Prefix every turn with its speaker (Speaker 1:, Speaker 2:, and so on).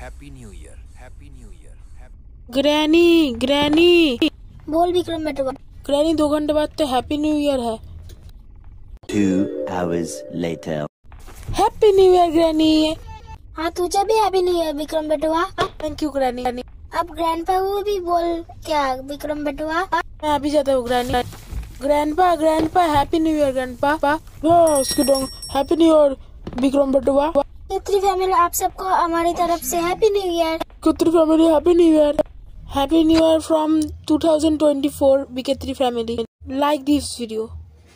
Speaker 1: happy new year happy new
Speaker 2: year granny granny बोल विक्रम मेटवा granny दो घंटे बाद तो हैप्पी न्यू ईयर है
Speaker 3: two hours later
Speaker 2: happy new year granny हाँ तुझे भी हैप्पी न्यू ईयर विक्रम बेटवा थैंक यू ग्रैनी अब ग्रैंडपा को भी बोल क्या विक्रम बेटवा मैं अभी जाता हूँ granny grandpa grandpa happy new year grandpa वाह उसके डोंग हैप्पी न्यू ईयर विक्रम बटुआ कतरी फैमिली आप सबको हमारी तरफ से happy new year Khatri family happy new year happy new year from 2024 बिकतरी फैमिली लाइक दिस वीडियो